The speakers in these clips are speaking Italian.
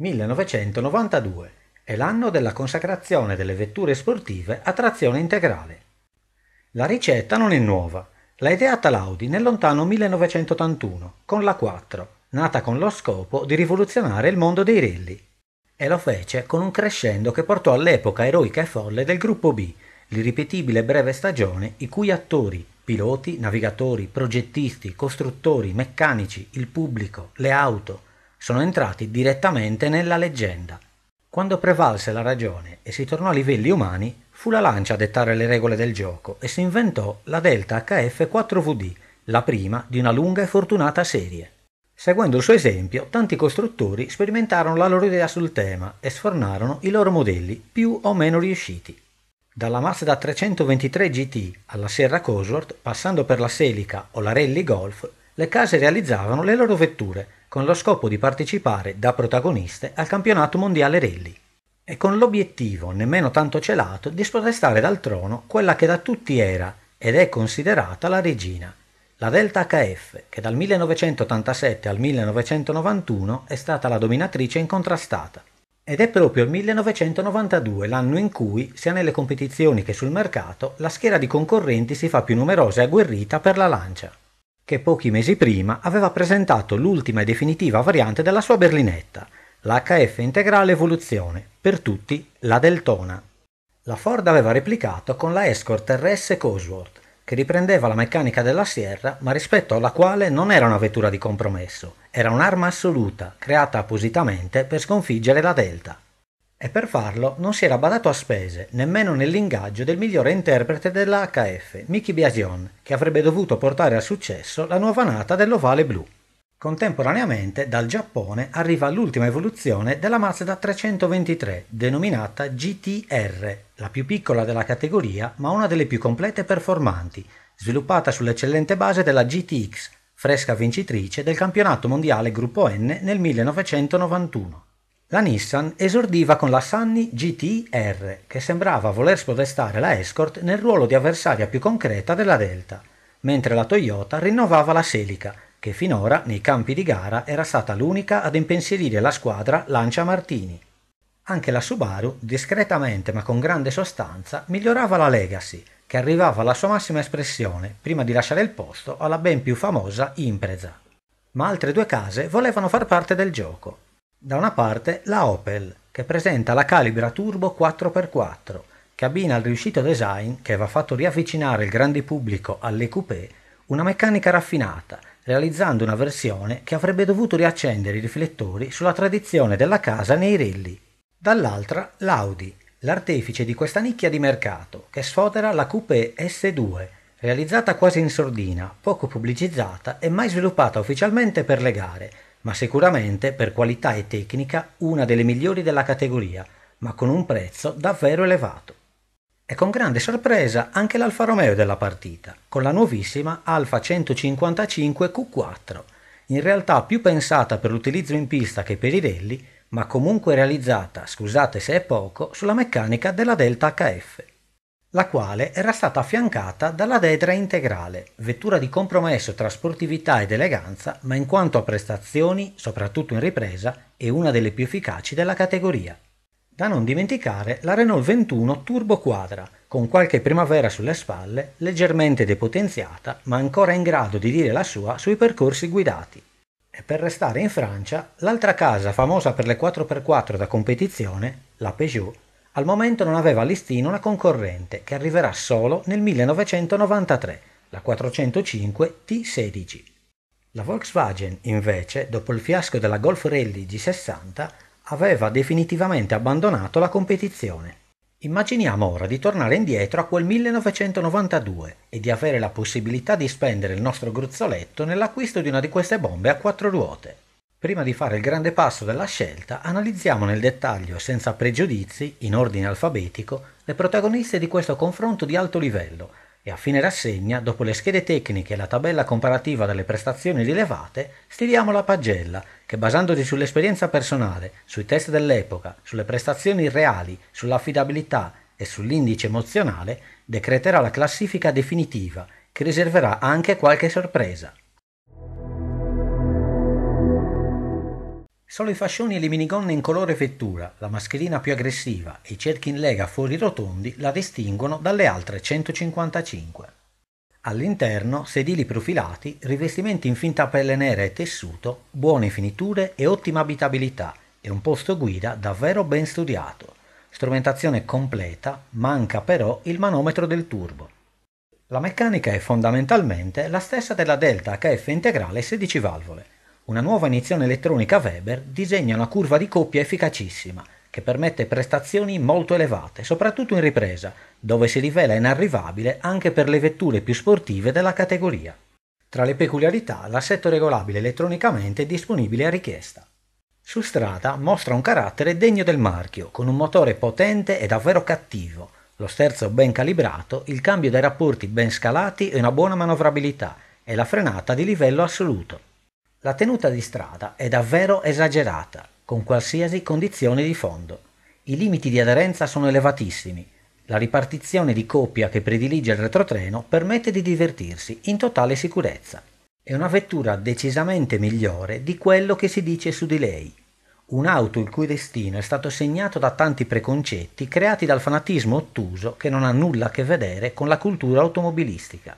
1992 è l'anno della consacrazione delle vetture sportive a trazione integrale. La ricetta non è nuova, l'ha ideata l'Audi nel lontano 1981 con la 4, nata con lo scopo di rivoluzionare il mondo dei rally. E lo fece con un crescendo che portò all'epoca eroica e folle del gruppo B, l'irripetibile breve stagione i cui attori, piloti, navigatori, progettisti, costruttori, meccanici, il pubblico, le auto, sono entrati direttamente nella leggenda. Quando prevalse la ragione e si tornò a livelli umani, fu la lancia a dettare le regole del gioco e si inventò la Delta HF 4VD, la prima di una lunga e fortunata serie. Seguendo il suo esempio, tanti costruttori sperimentarono la loro idea sul tema e sfornarono i loro modelli più o meno riusciti. Dalla Mazda 323 GT alla Sierra Cosworth, passando per la Selica o la Rally Golf, le case realizzavano le loro vetture con lo scopo di partecipare da protagoniste al campionato mondiale rally e con l'obiettivo, nemmeno tanto celato, di spodestare dal trono quella che da tutti era ed è considerata la regina, la Delta HF, che dal 1987 al 1991 è stata la dominatrice incontrastata. Ed è proprio il 1992 l'anno in cui, sia nelle competizioni che sul mercato, la schiera di concorrenti si fa più numerosa e agguerrita per la lancia che pochi mesi prima aveva presentato l'ultima e definitiva variante della sua berlinetta, l'HF Integrale Evoluzione, per tutti la Deltona. La Ford aveva replicato con la Escort RS Cosworth, che riprendeva la meccanica della Sierra, ma rispetto alla quale non era una vettura di compromesso, era un'arma assoluta, creata appositamente per sconfiggere la Delta e per farlo non si era badato a spese, nemmeno nell'ingaggio del migliore interprete dell'HF, HF, Mickey Biasion, che avrebbe dovuto portare a successo la nuova nata dell'Ovale Blu. Contemporaneamente dal Giappone arriva l'ultima evoluzione della Mazda 323, denominata GTR, la più piccola della categoria ma una delle più complete e performanti, sviluppata sull'eccellente base della GTX, fresca vincitrice del campionato mondiale Gruppo N nel 1991. La Nissan esordiva con la Sunny GT-R, che sembrava voler spodestare la Escort nel ruolo di avversaria più concreta della Delta, mentre la Toyota rinnovava la Selica, che finora nei campi di gara era stata l'unica ad impensierire la squadra Lancia Martini. Anche la Subaru, discretamente ma con grande sostanza, migliorava la Legacy, che arrivava alla sua massima espressione prima di lasciare il posto alla ben più famosa Impreza. Ma altre due case volevano far parte del gioco. Da una parte la Opel, che presenta la Calibra Turbo 4x4, che abbina al riuscito design, che aveva fatto riavvicinare il grande pubblico alle coupé, una meccanica raffinata, realizzando una versione che avrebbe dovuto riaccendere i riflettori sulla tradizione della casa nei rally. Dall'altra l'Audi, l'artefice di questa nicchia di mercato, che sfodera la coupé S2, realizzata quasi in sordina, poco pubblicizzata e mai sviluppata ufficialmente per le gare, ma sicuramente per qualità e tecnica una delle migliori della categoria, ma con un prezzo davvero elevato. E con grande sorpresa anche l'Alfa Romeo della partita, con la nuovissima Alfa 155 Q4, in realtà più pensata per l'utilizzo in pista che per i rally, ma comunque realizzata, scusate se è poco, sulla meccanica della Delta HF la quale era stata affiancata dalla Dedra Integrale, vettura di compromesso tra sportività ed eleganza, ma in quanto a prestazioni, soprattutto in ripresa, è una delle più efficaci della categoria. Da non dimenticare la Renault 21 Turbo Quadra, con qualche primavera sulle spalle, leggermente depotenziata, ma ancora in grado di dire la sua sui percorsi guidati. E per restare in Francia, l'altra casa famosa per le 4x4 da competizione, la Peugeot, al momento non aveva a listino una concorrente che arriverà solo nel 1993, la 405 T16. La Volkswagen, invece, dopo il fiasco della Golf Rally G60, aveva definitivamente abbandonato la competizione. Immaginiamo ora di tornare indietro a quel 1992 e di avere la possibilità di spendere il nostro gruzzoletto nell'acquisto di una di queste bombe a quattro ruote. Prima di fare il grande passo della scelta, analizziamo nel dettaglio, senza pregiudizi, in ordine alfabetico, le protagoniste di questo confronto di alto livello e a fine rassegna, dopo le schede tecniche e la tabella comparativa delle prestazioni rilevate, stiliamo la pagella che, basandosi sull'esperienza personale, sui test dell'epoca, sulle prestazioni reali, sull'affidabilità e sull'indice emozionale, decreterà la classifica definitiva, che riserverà anche qualche sorpresa. Solo i fascioni e le minigonne in colore vettura, la mascherina più aggressiva e i cerchi in lega fuori rotondi la distinguono dalle altre 155. All'interno, sedili profilati, rivestimenti in finta pelle nera e tessuto, buone finiture e ottima abitabilità e un posto guida davvero ben studiato. Strumentazione completa, manca però il manometro del turbo. La meccanica è fondamentalmente la stessa della Delta HF integrale 16 valvole, una nuova iniezione elettronica Weber disegna una curva di coppia efficacissima, che permette prestazioni molto elevate, soprattutto in ripresa, dove si rivela inarrivabile anche per le vetture più sportive della categoria. Tra le peculiarità, l'assetto regolabile elettronicamente è disponibile a richiesta. Su strada mostra un carattere degno del marchio, con un motore potente e davvero cattivo, lo sterzo ben calibrato, il cambio dei rapporti ben scalati e una buona manovrabilità, e la frenata di livello assoluto. La tenuta di strada è davvero esagerata, con qualsiasi condizione di fondo. I limiti di aderenza sono elevatissimi. La ripartizione di coppia che predilige il retrotreno permette di divertirsi in totale sicurezza. È una vettura decisamente migliore di quello che si dice su di lei. Un'auto il cui destino è stato segnato da tanti preconcetti creati dal fanatismo ottuso che non ha nulla a che vedere con la cultura automobilistica.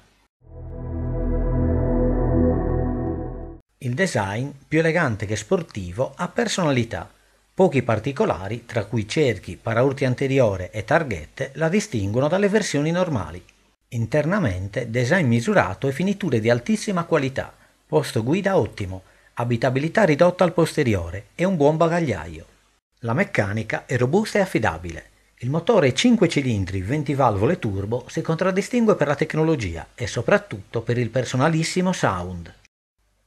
Il design, più elegante che sportivo, ha personalità. Pochi particolari, tra cui cerchi, paraurti anteriore e targhette, la distinguono dalle versioni normali. Internamente, design misurato e finiture di altissima qualità, posto guida ottimo, abitabilità ridotta al posteriore e un buon bagagliaio. La meccanica è robusta e affidabile. Il motore 5 cilindri 20 valvole turbo si contraddistingue per la tecnologia e soprattutto per il personalissimo sound.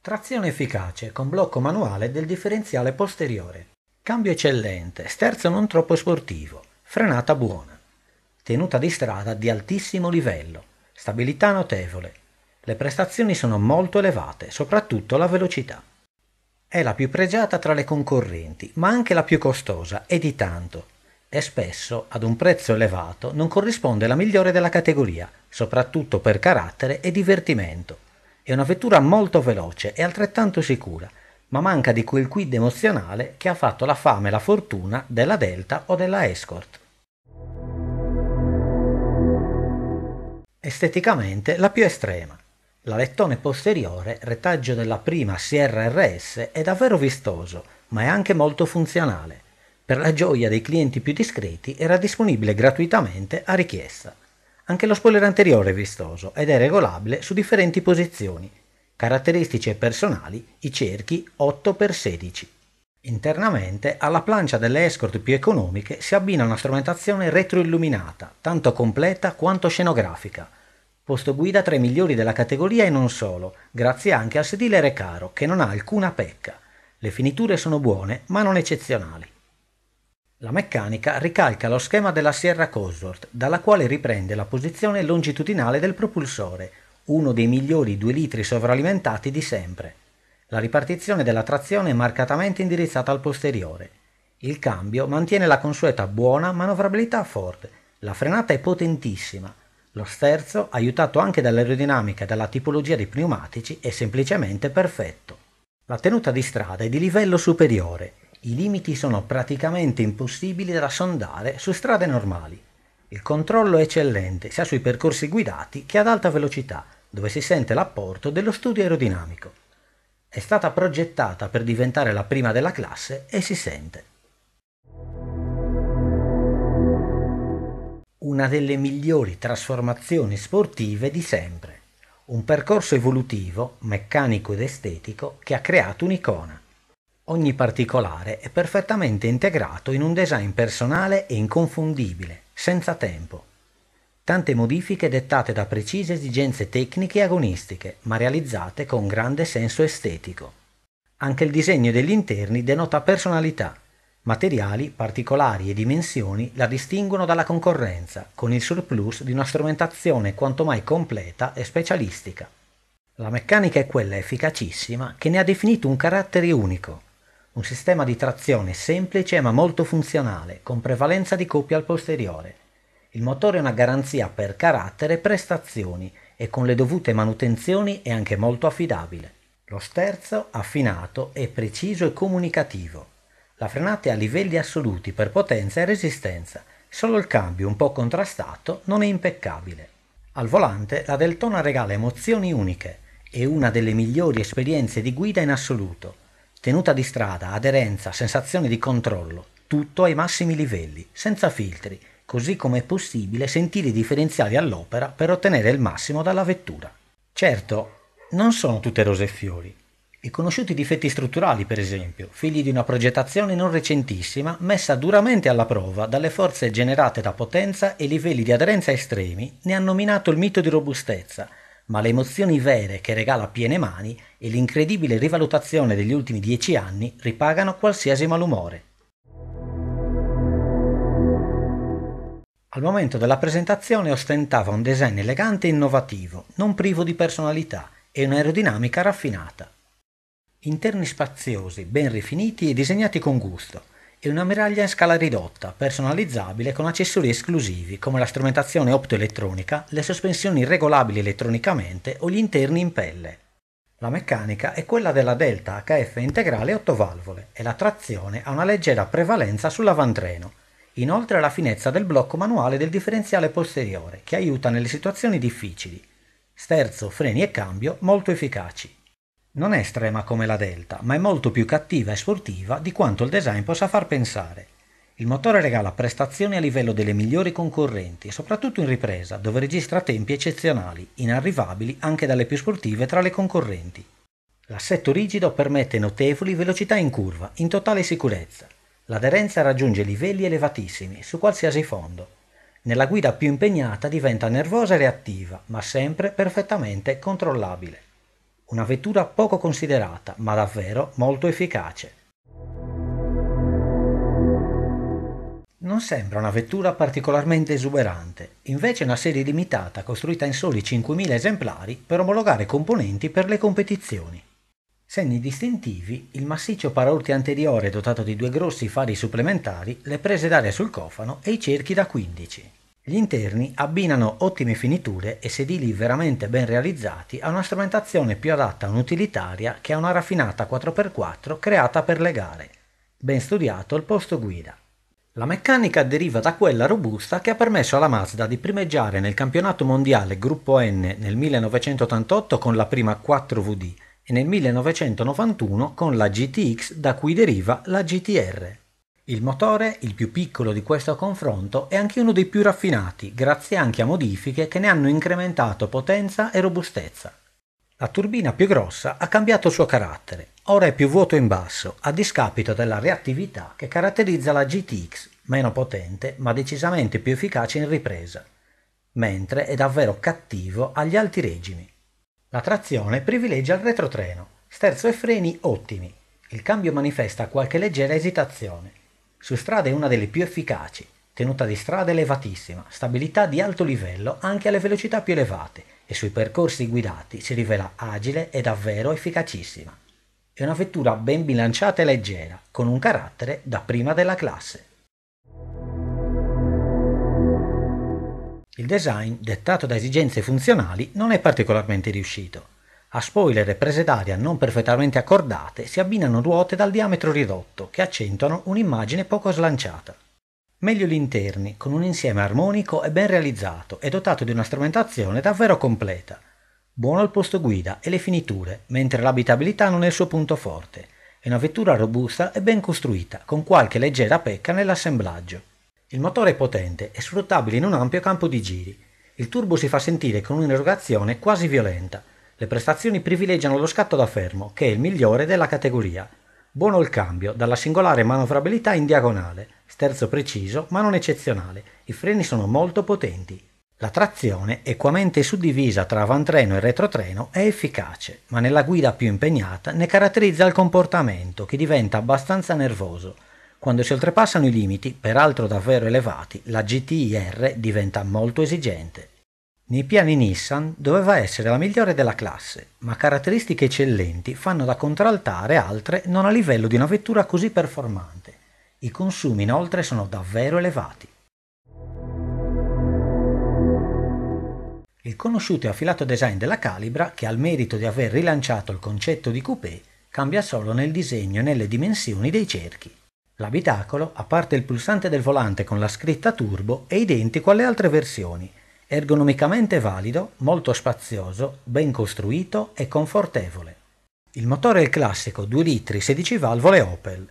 Trazione efficace con blocco manuale del differenziale posteriore. Cambio eccellente, sterzo non troppo sportivo, frenata buona. Tenuta di strada di altissimo livello, stabilità notevole. Le prestazioni sono molto elevate, soprattutto la velocità. È la più pregiata tra le concorrenti, ma anche la più costosa e di tanto. E spesso, ad un prezzo elevato, non corrisponde la migliore della categoria, soprattutto per carattere e divertimento. È una vettura molto veloce e altrettanto sicura, ma manca di quel quid emozionale che ha fatto la fama e la fortuna della Delta o della Escort. Esteticamente la più estrema. L'alettone posteriore, retaggio della prima Sierra RS, è davvero vistoso, ma è anche molto funzionale. Per la gioia dei clienti più discreti era disponibile gratuitamente a richiesta. Anche lo spoiler anteriore è vistoso ed è regolabile su differenti posizioni. Caratteristiche personali i cerchi 8x16. Internamente alla plancia delle escort più economiche si abbina una strumentazione retroilluminata, tanto completa quanto scenografica. Posto guida tra i migliori della categoria e non solo, grazie anche al sedile Recaro che non ha alcuna pecca. Le finiture sono buone ma non eccezionali. La meccanica ricalca lo schema della Sierra Cosworth, dalla quale riprende la posizione longitudinale del propulsore, uno dei migliori 2 litri sovralimentati di sempre. La ripartizione della trazione è marcatamente indirizzata al posteriore. Il cambio mantiene la consueta buona manovrabilità a Ford, la frenata è potentissima, lo sterzo, aiutato anche dall'aerodinamica e dalla tipologia dei pneumatici, è semplicemente perfetto. La tenuta di strada è di livello superiore, i limiti sono praticamente impossibili da sondare su strade normali. Il controllo è eccellente sia sui percorsi guidati che ad alta velocità, dove si sente l'apporto dello studio aerodinamico. È stata progettata per diventare la prima della classe e si sente. Una delle migliori trasformazioni sportive di sempre. Un percorso evolutivo, meccanico ed estetico, che ha creato un'icona Ogni particolare è perfettamente integrato in un design personale e inconfondibile, senza tempo. Tante modifiche dettate da precise esigenze tecniche e agonistiche, ma realizzate con grande senso estetico. Anche il disegno degli interni denota personalità. Materiali, particolari e dimensioni la distinguono dalla concorrenza, con il surplus di una strumentazione quanto mai completa e specialistica. La meccanica è quella efficacissima che ne ha definito un carattere unico, un sistema di trazione semplice ma molto funzionale, con prevalenza di coppia al posteriore. Il motore è una garanzia per carattere e prestazioni e con le dovute manutenzioni è anche molto affidabile. Lo sterzo affinato è preciso e comunicativo. La frenata è a livelli assoluti per potenza e resistenza, solo il cambio un po' contrastato non è impeccabile. Al volante la Deltona regala emozioni uniche, è una delle migliori esperienze di guida in assoluto tenuta di strada, aderenza, sensazione di controllo, tutto ai massimi livelli, senza filtri, così come è possibile sentire i differenziali all'opera per ottenere il massimo dalla vettura. Certo, non sono tutte rose e fiori. I conosciuti difetti strutturali, per esempio, figli di una progettazione non recentissima, messa duramente alla prova dalle forze generate da potenza e livelli di aderenza estremi, ne hanno minato il mito di robustezza, ma le emozioni vere che regala a piene mani e l'incredibile rivalutazione degli ultimi dieci anni ripagano qualsiasi malumore. Al momento della presentazione ostentava un design elegante e innovativo, non privo di personalità e un'aerodinamica raffinata. Interni spaziosi, ben rifiniti e disegnati con gusto, e una miraglia in scala ridotta, personalizzabile con accessori esclusivi come la strumentazione optoelettronica, le sospensioni regolabili elettronicamente o gli interni in pelle. La meccanica è quella della Delta HF integrale 8 valvole e la trazione ha una leggera prevalenza sull'avantreno. Inoltre la finezza del blocco manuale del differenziale posteriore che aiuta nelle situazioni difficili. Sterzo, freni e cambio molto efficaci. Non è estrema come la Delta, ma è molto più cattiva e sportiva di quanto il design possa far pensare. Il motore regala prestazioni a livello delle migliori concorrenti, soprattutto in ripresa, dove registra tempi eccezionali, inarrivabili anche dalle più sportive tra le concorrenti. L'assetto rigido permette notevoli velocità in curva, in totale sicurezza. L'aderenza raggiunge livelli elevatissimi, su qualsiasi fondo. Nella guida più impegnata diventa nervosa e reattiva, ma sempre perfettamente controllabile una vettura poco considerata ma davvero molto efficace. Non sembra una vettura particolarmente esuberante, invece è una serie limitata costruita in soli 5.000 esemplari per omologare componenti per le competizioni. Segni distintivi, il massiccio paraurti anteriore dotato di due grossi fari supplementari, le prese d'aria sul cofano e i cerchi da 15. Gli interni abbinano ottime finiture e sedili veramente ben realizzati a una strumentazione più adatta a un'utilitaria che a una raffinata 4x4 creata per le gare. Ben studiato il posto guida. La meccanica deriva da quella robusta che ha permesso alla Mazda di primeggiare nel campionato mondiale Gruppo N nel 1988 con la prima 4VD e nel 1991 con la GTX da cui deriva la GTR. Il motore, il più piccolo di questo confronto, è anche uno dei più raffinati, grazie anche a modifiche che ne hanno incrementato potenza e robustezza. La turbina più grossa ha cambiato il suo carattere, ora è più vuoto in basso, a discapito della reattività che caratterizza la GTX, meno potente ma decisamente più efficace in ripresa, mentre è davvero cattivo agli alti regimi. La trazione privilegia il retrotreno, sterzo e freni ottimi, il cambio manifesta qualche leggera esitazione su strada è una delle più efficaci, tenuta di strada elevatissima, stabilità di alto livello anche alle velocità più elevate e sui percorsi guidati si rivela agile e davvero efficacissima. È una vettura ben bilanciata e leggera, con un carattere da prima della classe. Il design, dettato da esigenze funzionali, non è particolarmente riuscito. A spoiler e prese d'aria non perfettamente accordate si abbinano ruote dal diametro ridotto che accentuano un'immagine poco slanciata. Meglio gli interni, con un insieme armonico e ben realizzato e dotato di una strumentazione davvero completa. Buono il posto guida e le finiture, mentre l'abitabilità non è il suo punto forte. È una vettura robusta e ben costruita, con qualche leggera pecca nell'assemblaggio. Il motore è potente e sfruttabile in un ampio campo di giri. Il turbo si fa sentire con un'erogazione quasi violenta, le prestazioni privilegiano lo scatto da fermo, che è il migliore della categoria. Buono il cambio, dalla singolare manovrabilità in diagonale, sterzo preciso ma non eccezionale, i freni sono molto potenti. La trazione, equamente suddivisa tra avantreno e retrotreno, è efficace, ma nella guida più impegnata ne caratterizza il comportamento, che diventa abbastanza nervoso. Quando si oltrepassano i limiti, peraltro davvero elevati, la GTIR diventa molto esigente. Nei piani Nissan doveva essere la migliore della classe, ma caratteristiche eccellenti fanno da contraltare altre non a livello di una vettura così performante. I consumi inoltre sono davvero elevati. Il conosciuto e affilato design della Calibra, che ha il merito di aver rilanciato il concetto di coupé, cambia solo nel disegno e nelle dimensioni dei cerchi. L'abitacolo, a parte il pulsante del volante con la scritta turbo, è identico alle altre versioni, ergonomicamente valido, molto spazioso, ben costruito e confortevole. Il motore è il classico 2 litri 16 valvole Opel,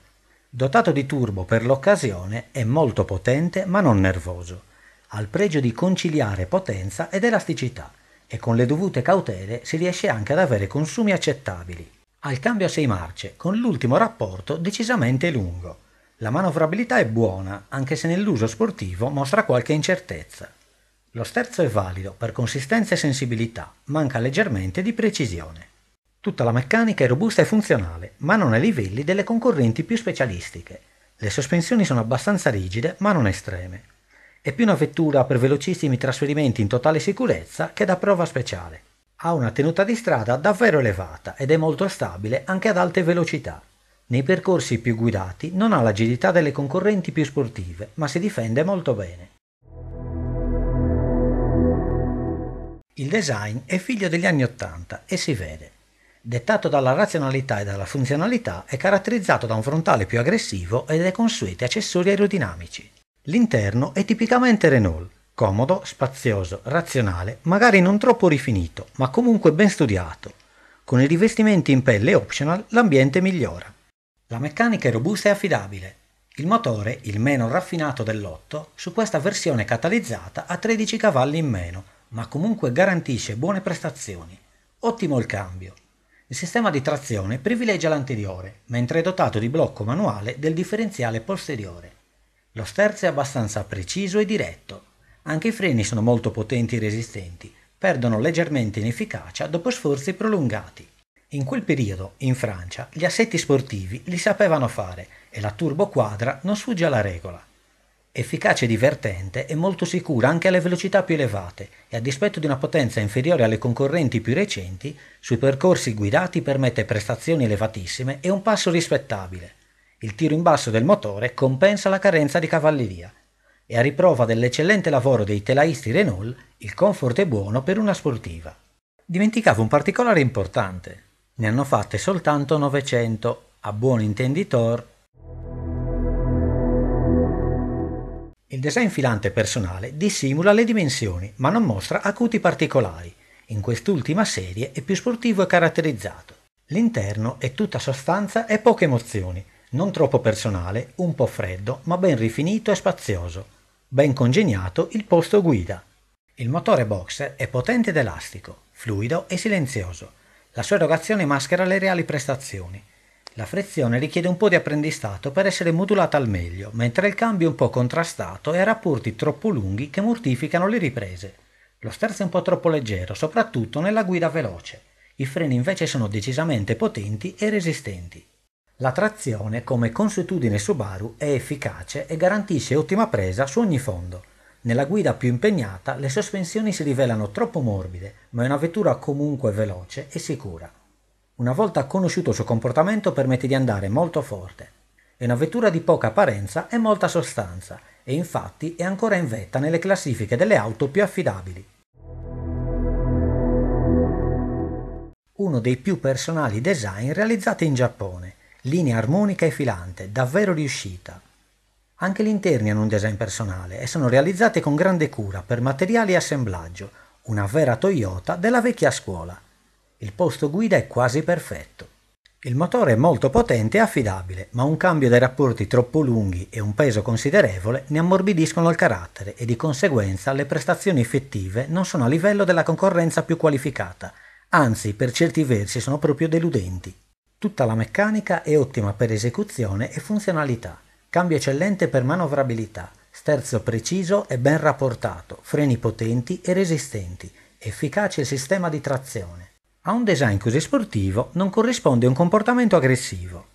dotato di turbo per l'occasione, è molto potente ma non nervoso, ha il pregio di conciliare potenza ed elasticità e con le dovute cautele si riesce anche ad avere consumi accettabili. Ha il cambio a 6 marce con l'ultimo rapporto decisamente lungo. La manovrabilità è buona, anche se nell'uso sportivo mostra qualche incertezza. Lo sterzo è valido per consistenza e sensibilità, manca leggermente di precisione. Tutta la meccanica è robusta e funzionale, ma non ai livelli delle concorrenti più specialistiche. Le sospensioni sono abbastanza rigide, ma non estreme. È più una vettura per velocissimi trasferimenti in totale sicurezza che da prova speciale. Ha una tenuta di strada davvero elevata ed è molto stabile anche ad alte velocità. Nei percorsi più guidati non ha l'agilità delle concorrenti più sportive, ma si difende molto bene. Il design è figlio degli anni Ottanta e si vede. Dettato dalla razionalità e dalla funzionalità, è caratterizzato da un frontale più aggressivo e dai consueti accessori aerodinamici. L'interno è tipicamente Renault, comodo, spazioso, razionale, magari non troppo rifinito, ma comunque ben studiato. Con i rivestimenti in pelle optional l'ambiente migliora. La meccanica è robusta e affidabile. Il motore, il meno raffinato dell'otto, su questa versione catalizzata ha 13 cavalli in meno, ma comunque garantisce buone prestazioni. Ottimo il cambio. Il sistema di trazione privilegia l'anteriore, mentre è dotato di blocco manuale del differenziale posteriore. Lo sterzo è abbastanza preciso e diretto. Anche i freni sono molto potenti e resistenti, perdono leggermente in efficacia dopo sforzi prolungati. In quel periodo, in Francia, gli assetti sportivi li sapevano fare e la turbo quadra non sfugge alla regola efficace e divertente e molto sicura anche alle velocità più elevate e a dispetto di una potenza inferiore alle concorrenti più recenti, sui percorsi guidati permette prestazioni elevatissime e un passo rispettabile. Il tiro in basso del motore compensa la carenza di cavalleria e a riprova dell'eccellente lavoro dei telaisti Renault, il comfort è buono per una sportiva. Dimenticavo un particolare importante. Ne hanno fatte soltanto 900, a buon intenditor Il design filante personale dissimula le dimensioni, ma non mostra acuti particolari. In quest'ultima serie è più sportivo e caratterizzato. L'interno è tutta sostanza e poche emozioni, non troppo personale, un po' freddo, ma ben rifinito e spazioso. Ben congegnato il posto guida. Il motore boxer è potente ed elastico, fluido e silenzioso. La sua erogazione maschera le reali prestazioni. La frizione richiede un po' di apprendistato per essere modulata al meglio, mentre il cambio è un po' contrastato e ha rapporti troppo lunghi che mortificano le riprese. Lo sterzo è un po' troppo leggero, soprattutto nella guida veloce. I freni invece sono decisamente potenti e resistenti. La trazione, come consuetudine Subaru, è efficace e garantisce ottima presa su ogni fondo. Nella guida più impegnata le sospensioni si rivelano troppo morbide, ma è una vettura comunque veloce e sicura. Una volta conosciuto il suo comportamento permette di andare molto forte. È una vettura di poca apparenza e molta sostanza e infatti è ancora in vetta nelle classifiche delle auto più affidabili. Uno dei più personali design realizzati in Giappone, linea armonica e filante, davvero riuscita. Anche gli interni hanno un design personale e sono realizzati con grande cura per materiali e assemblaggio, una vera Toyota della vecchia scuola il posto guida è quasi perfetto. Il motore è molto potente e affidabile, ma un cambio dei rapporti troppo lunghi e un peso considerevole ne ammorbidiscono il carattere e di conseguenza le prestazioni effettive non sono a livello della concorrenza più qualificata, anzi per certi versi sono proprio deludenti. Tutta la meccanica è ottima per esecuzione e funzionalità, cambio eccellente per manovrabilità, sterzo preciso e ben rapportato, freni potenti e resistenti, efficace il sistema di trazione. A un design così sportivo non corrisponde un comportamento aggressivo.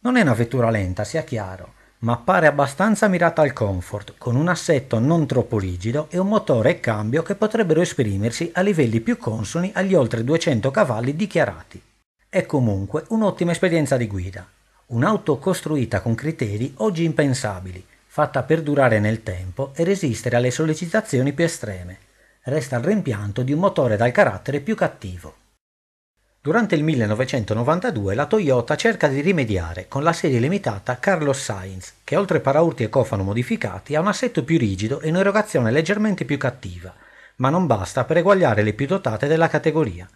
Non è una vettura lenta, sia chiaro, ma appare abbastanza mirata al comfort, con un assetto non troppo rigido e un motore e cambio che potrebbero esprimersi a livelli più consoni agli oltre 200 cavalli dichiarati. È comunque un'ottima esperienza di guida, un'auto costruita con criteri oggi impensabili, fatta per durare nel tempo e resistere alle sollecitazioni più estreme. Resta il rimpianto di un motore dal carattere più cattivo. Durante il 1992 la Toyota cerca di rimediare con la serie limitata Carlos Sainz, che oltre paraurti e cofano modificati ha un assetto più rigido e un'erogazione leggermente più cattiva, ma non basta per eguagliare le più dotate della categoria.